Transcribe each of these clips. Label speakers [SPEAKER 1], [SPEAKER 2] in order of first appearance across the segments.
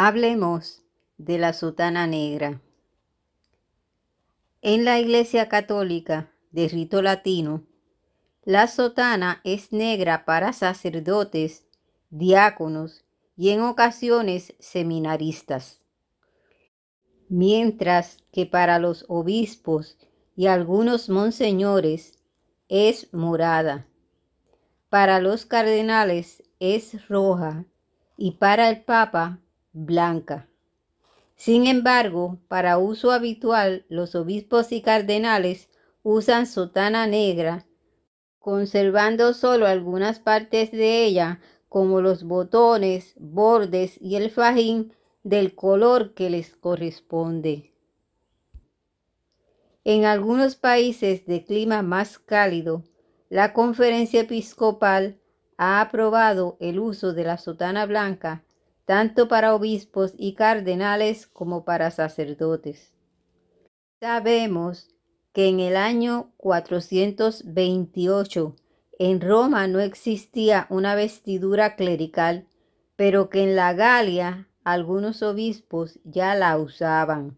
[SPEAKER 1] Hablemos de la sotana negra. En la Iglesia Católica de rito latino, la sotana es negra para sacerdotes, diáconos y en ocasiones seminaristas, mientras que para los obispos y algunos monseñores es morada. Para los cardenales es roja y para el Papa blanca. Sin embargo, para uso habitual, los obispos y cardenales usan sotana negra, conservando solo algunas partes de ella, como los botones, bordes y el fajín del color que les corresponde. En algunos países de clima más cálido, la conferencia episcopal ha aprobado el uso de la sotana blanca tanto para obispos y cardenales como para sacerdotes. Sabemos que en el año 428 en Roma no existía una vestidura clerical, pero que en la Galia algunos obispos ya la usaban.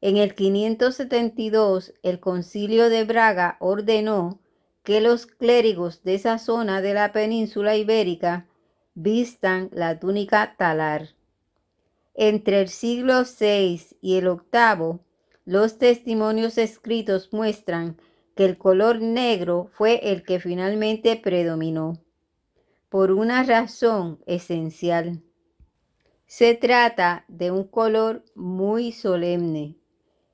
[SPEAKER 1] En el 572 el concilio de Braga ordenó que los clérigos de esa zona de la península ibérica vistan la túnica talar. Entre el siglo VI y el octavo los testimonios escritos muestran que el color negro fue el que finalmente predominó, por una razón esencial. Se trata de un color muy solemne.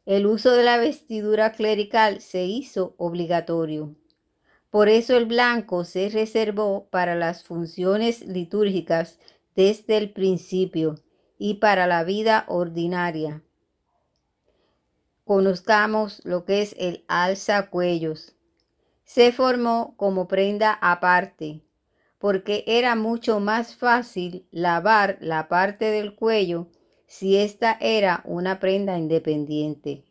[SPEAKER 1] El uso de la vestidura clerical se hizo obligatorio. Por eso el blanco se reservó para las funciones litúrgicas desde el principio y para la vida ordinaria. Conozcamos lo que es el alza cuellos. Se formó como prenda aparte, porque era mucho más fácil lavar la parte del cuello si esta era una prenda independiente.